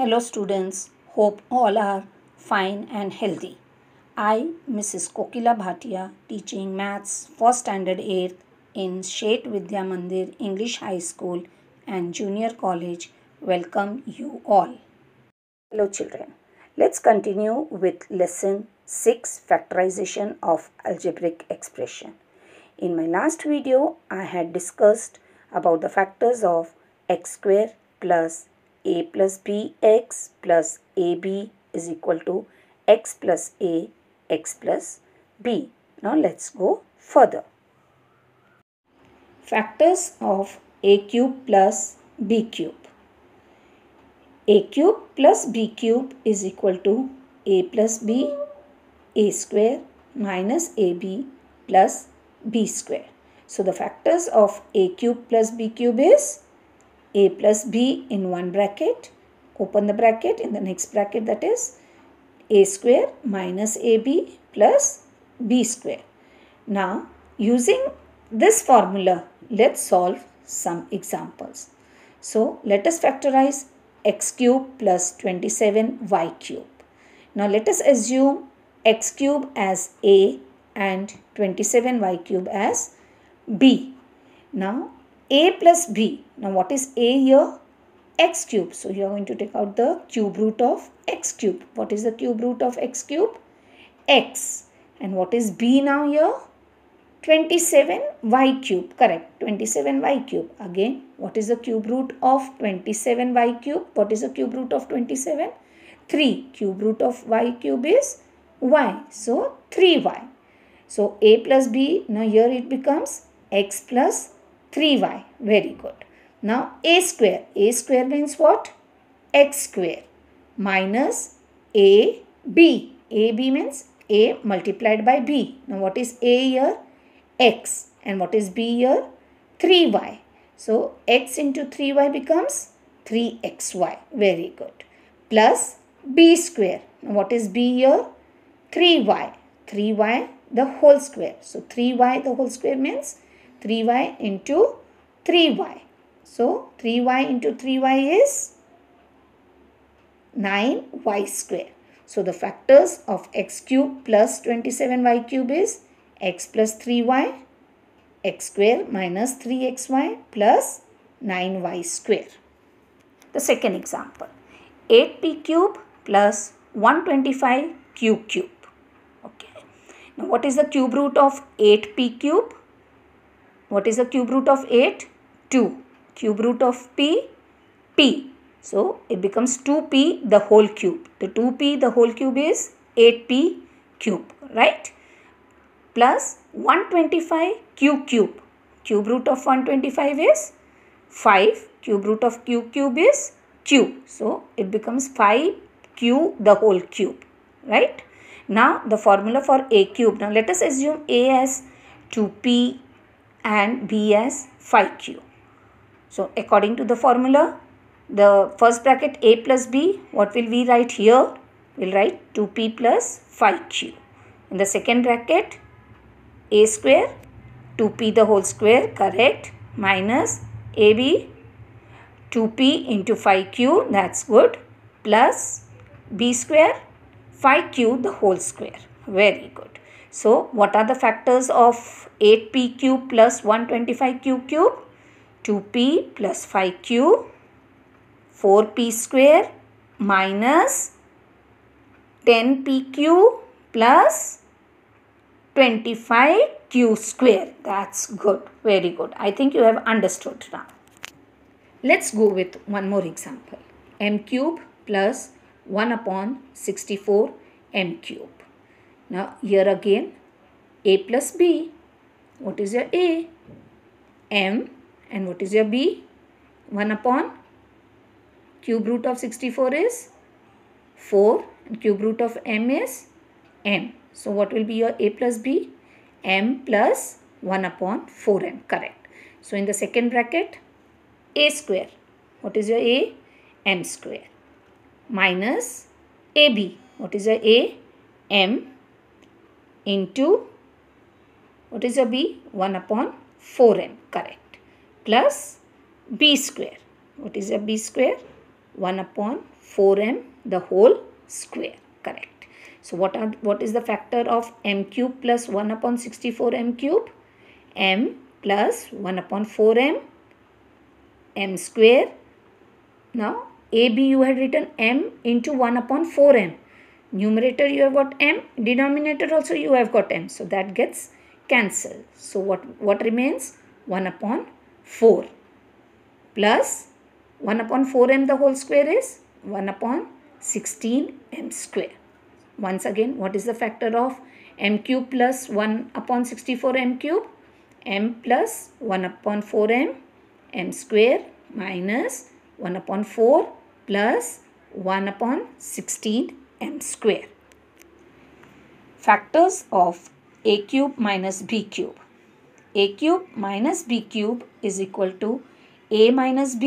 Hello, students. Hope all are fine and healthy. I, Mrs. Kokila Bhatia, teaching Maths for Standard 8th in Shet Vidya Mandir English High School and Junior College, welcome you all. Hello, children. Let's continue with lesson 6 factorization of algebraic expression. In my last video, I had discussed about the factors of x square plus a plus bx plus ab is equal to x plus a, x plus b. Now let's go further. Factors of a cube plus b cube. a cube plus b cube is equal to a plus b, a square minus ab plus b square. So the factors of a cube plus b cube is a plus b in one bracket, open the bracket, in the next bracket that is a square minus ab plus b square. Now, using this formula, let's solve some examples. So, let us factorize x cube plus 27y cube. Now, let us assume x cube as a and 27y cube as b. Now, a plus b. Now what is a here? x cube. So you are going to take out the cube root of x cube. What is the cube root of x cube? x. And what is b now here? 27y cube. Correct. 27y cube. Again, what is the cube root of 27y cube? What is the cube root of 27? 3. Cube root of y cube is y. So 3y. So a plus b. Now here it becomes x plus 3y. Very good. Now a square. a square means what? x square minus a b. a b means a multiplied by b. Now what is a here? x and what is b here? 3y. So x into 3y becomes 3xy. Very good. Plus b square. Now what is b here? 3y. 3y the whole square. So 3y the whole square means 3y into 3y. So 3y into 3y is 9y square. So the factors of x cube plus 27y cube is x plus 3y, x square minus 3xy plus 9y square. The second example, 8p cube plus 125 cube cube. Okay. Now what is the cube root of 8p cube? What is the cube root of 8? 2. Cube root of p? p. So it becomes 2p the whole cube. The 2p the whole cube is 8p cube, right? Plus 125 q cube. Cube root of 125 is 5. Cube root of q cube is q. So it becomes 5q the whole cube, right? Now the formula for a cube. Now let us assume a as 2p and B as 5Q. So according to the formula, the first bracket A plus B, what will we write here? We'll write 2P plus 5Q. In the second bracket, A square, 2P the whole square, correct, minus AB, 2P into 5Q, that's good, plus B square, 5Q the whole square, very good. So what are the factors of 8p cube plus 125q cube? 2p plus 5q, 4p square minus 10pq plus 25q square. That's good. Very good. I think you have understood now. Let's go with one more example. m cube plus 1 upon 64 m cube. Now here again A plus B. What is your A? M and what is your B? 1 upon cube root of 64 is 4 and cube root of M is M. So what will be your A plus B? M plus 1 upon 4M. Correct. So in the second bracket A square. What is your A? M square minus AB. What is your A? M into what is your b? 1 upon 4m correct plus b square. What is your b square? 1 upon 4m the whole square correct. So what are what is the factor of m cube plus 1 upon 64m cube? m plus 1 upon 4m m square. Now AB you had written m into 1 upon 4m numerator you have got m denominator also you have got m so that gets cancelled so what what remains 1 upon 4 plus 1 upon 4m the whole square is 1 upon 16m square once again what is the factor of m cube plus 1 upon 64m cube m plus 1 upon 4m m square minus 1 upon 4 plus 1 upon 16 m square. Factors of a cube minus b cube. a cube minus b cube is equal to a minus b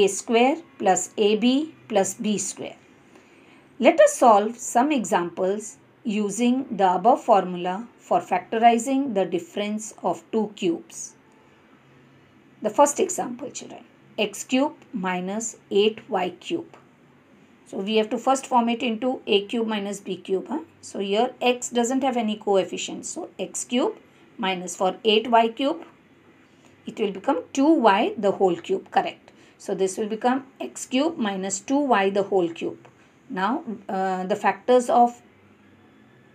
a square plus ab plus b square. Let us solve some examples using the above formula for factorizing the difference of two cubes. The first example children x cube minus 8y cube so we have to first form it into a cube minus b cube. Huh? So here x doesn't have any coefficient. So x cube minus for 8y cube, it will become 2y the whole cube, correct. So this will become x cube minus 2y the whole cube. Now uh, the factors of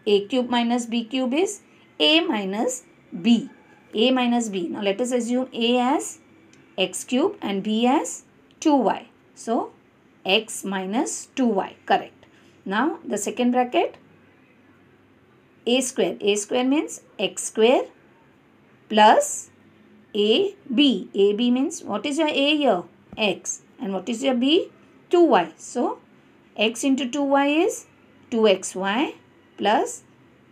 a cube minus b cube is a minus b. a minus b. Now let us assume a as x cube and b as 2y. So x minus 2y. Correct. Now, the second bracket a square. a square means x square plus ab. ab means what is your a here? x. And what is your b? 2y. So, x into 2y is 2xy plus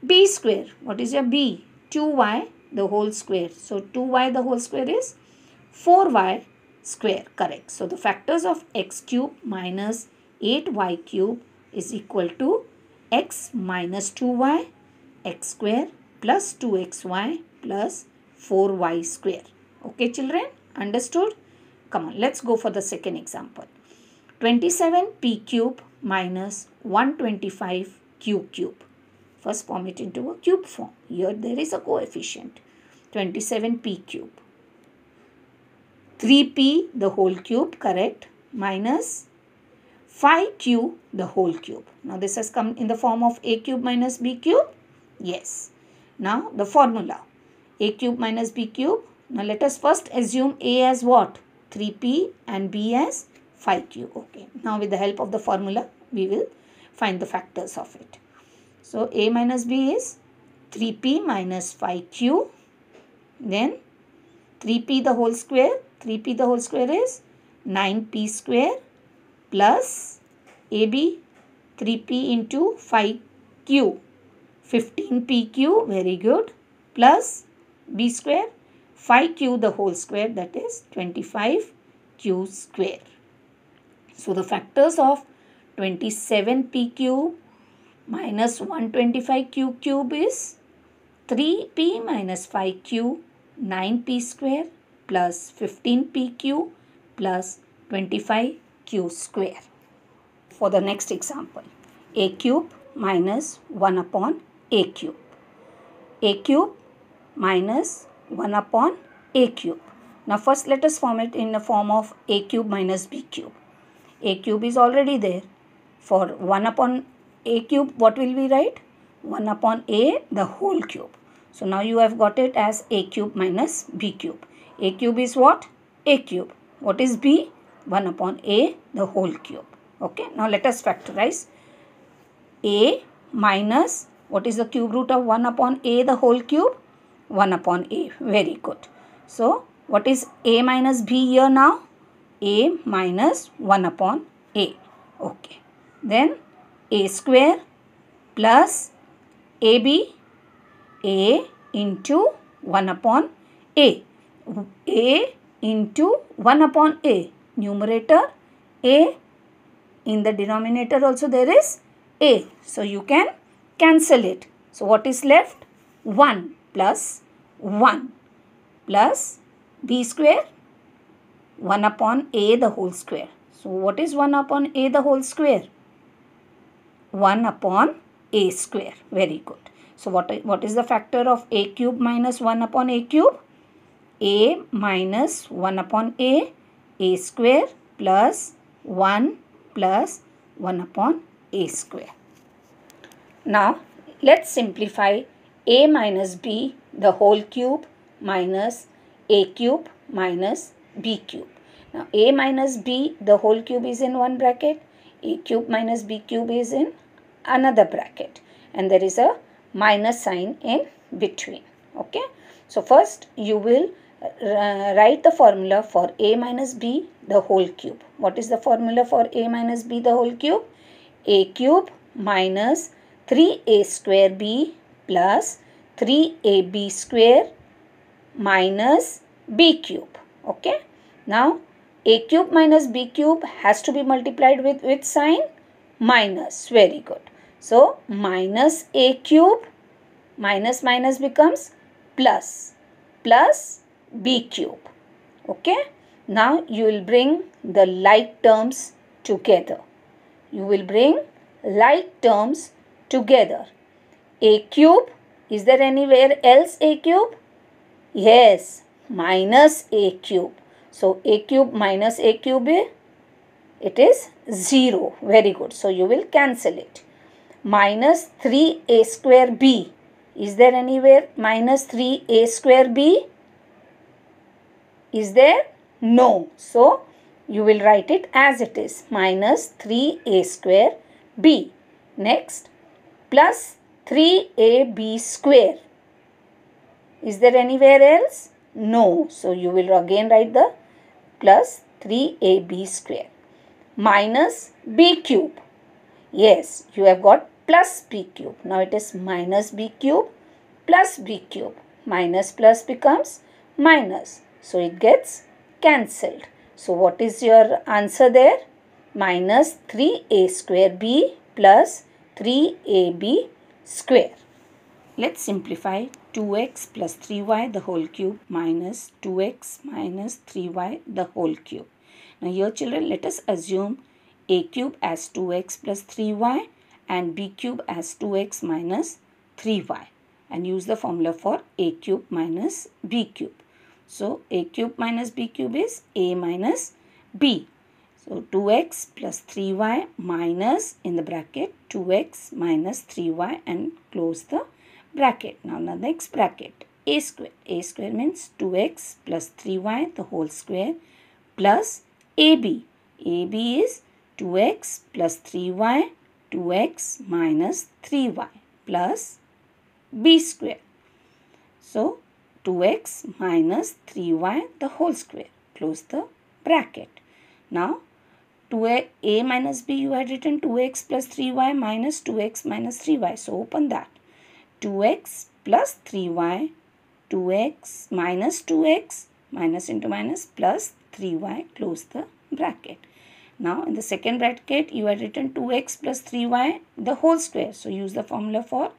b square. What is your b? 2y the whole square. So, 2y the whole square is 4y square correct so the factors of x cube minus 8y cube is equal to x minus 2y x square plus 2xy plus 4y square okay children understood come on let's go for the second example 27p cube minus 125q cube first form it into a cube form here there is a coefficient 27p cube 3p the whole cube correct minus 5q the whole cube. Now this has come in the form of a cube minus b cube. Yes. Now the formula a cube minus b cube. Now let us first assume a as what? 3p and b as 5q. Okay. Now with the help of the formula we will find the factors of it. So a minus b is 3p minus 5q. Then 3p the whole square 3p the whole square is 9p square plus AB 3p into 5q 15pq very good plus b square 5q the whole square that is 25q square. So the factors of 27p cube minus 125q cube is 3p minus 5q 9p square plus 15pq plus 25q square. For the next example, a cube minus 1 upon a cube. a cube minus 1 upon a cube. Now first let us form it in the form of a cube minus b cube. a cube is already there. For 1 upon a cube what will we write? 1 upon a the whole cube. So now you have got it as a cube minus b cube. A cube is what? A cube. What is B? 1 upon A, the whole cube. Okay. Now, let us factorize. A minus, what is the cube root of 1 upon A, the whole cube? 1 upon A. Very good. So, what is A minus B here now? A minus 1 upon A. Okay. Then, A square plus AB A into 1 upon A a into 1 upon a numerator a in the denominator also there is a so you can cancel it so what is left 1 plus 1 plus b square 1 upon a the whole square so what is 1 upon a the whole square 1 upon a square very good so what what is the factor of a cube minus 1 upon a cube a minus 1 upon a, a square plus 1 plus 1 upon a square. Now, let's simplify a minus b the whole cube minus a cube minus b cube. Now, a minus b the whole cube is in one bracket, a cube minus b cube is in another bracket and there is a minus sign in between. Okay. So, first you will uh, write the formula for a minus b the whole cube. What is the formula for a minus b the whole cube? a cube minus 3a square b plus 3ab square minus b cube. Okay. Now a cube minus b cube has to be multiplied with which sign? Minus. Very good. So minus a cube minus minus becomes plus plus b cube. Okay. Now you will bring the like terms together. You will bring like terms together. a cube, is there anywhere else a cube? Yes, minus a cube. So a cube minus a cube, it is 0. Very good. So you will cancel it. Minus 3a square b. Is there anywhere minus 3a square b? Is there? No. So, you will write it as it is. Minus 3a square b. Next, plus 3ab square. Is there anywhere else? No. So, you will again write the plus 3ab square minus b cube. Yes, you have got plus b cube. Now, it is minus b cube plus b cube. Minus plus becomes minus. So it gets cancelled. So what is your answer there? Minus 3a square b plus 3ab square. Let's simplify 2x plus 3y the whole cube minus 2x minus 3y the whole cube. Now here children let us assume a cube as 2x plus 3y and b cube as 2x minus 3y and use the formula for a cube minus b cube. So a cube minus b cube is a minus b. So 2x plus 3y minus in the bracket 2x minus 3y and close the bracket. Now the next bracket a square. a square means 2x plus 3y the whole square plus ab. ab is 2x plus 3y 2x minus 3y plus b square. So 2x minus 3y the whole square. Close the bracket. Now, 2a a minus b you had written 2x plus 3y minus 2x minus 3y. So, open that. 2x plus 3y, 2x minus 2x, minus into minus plus 3y. Close the bracket. Now, in the second bracket, you had written 2x plus 3y the whole square. So, use the formula for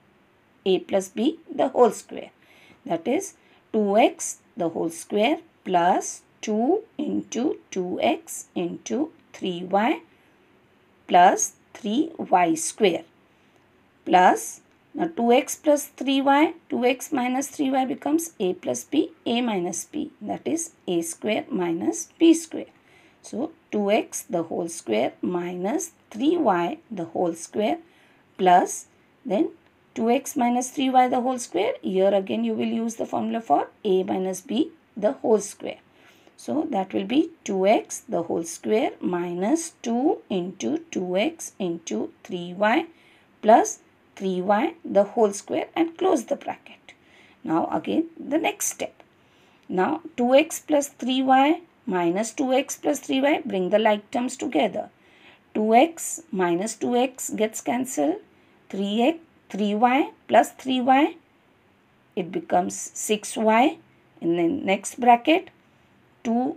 a plus b the whole square. That is 2x the whole square plus 2 into 2x into 3y plus 3y square plus now 2x plus 3y 2x minus 3y becomes a plus b a minus b that is a square minus b square so 2x the whole square minus 3y the whole square plus then 2x minus 3y the whole square. Here again you will use the formula for a minus b the whole square. So that will be 2x the whole square minus 2 into 2x into 3y plus 3y the whole square and close the bracket. Now again the next step. Now 2x plus 3y minus 2x plus 3y bring the like terms together. 2x minus 2x gets cancelled. 3x 3y plus 3y. It becomes 6y. In the next bracket, 2,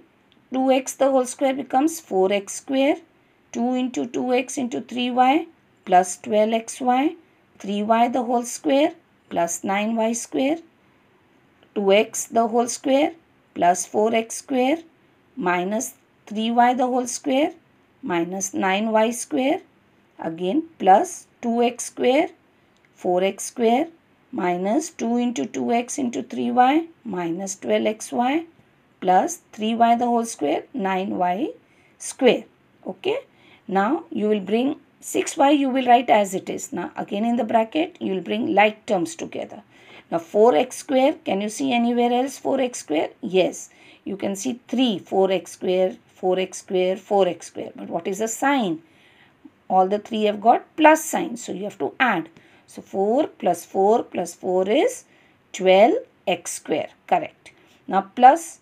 2x the whole square becomes 4x square. 2 into 2x into 3y plus 12xy. 3y the whole square plus 9y square. 2x the whole square plus 4x square minus 3y the whole square minus 9y square again plus 2x square 4x square minus 2 into 2x into 3y minus 12xy plus 3y the whole square 9y square okay now you will bring 6y you will write as it is now again in the bracket you will bring like terms together now 4x square can you see anywhere else 4x square yes you can see 3 4x square 4x square 4x square but what is the sign all the three have got plus sign so you have to add so 4 plus 4 plus 4 is 12x square. Correct. Now plus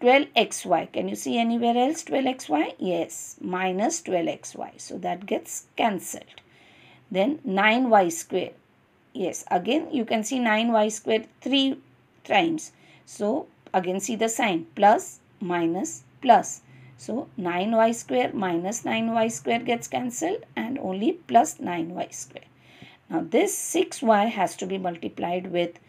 12xy. Can you see anywhere else 12xy? Yes. Minus 12xy. So that gets cancelled. Then 9y square. Yes. Again you can see 9y square 3 times. So again see the sign. Plus, minus, plus. So 9y square minus 9y square gets cancelled and only plus 9y square. Now this 6y has to be multiplied with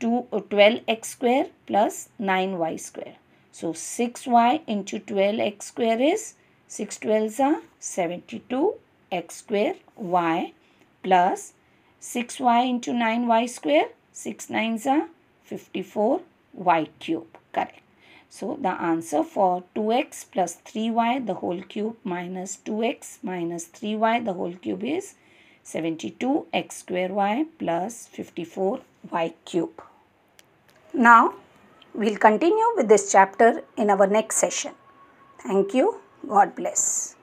2, 12x square plus 9y square. So 6y into 12x square is 6 12s are 72x square y plus 6y into 9y square 6 9s are 54y cube. Correct. So the answer for 2x plus 3y the whole cube minus 2x minus 3y the whole cube is 72x square y plus 54y cube. Now, we will continue with this chapter in our next session. Thank you. God bless.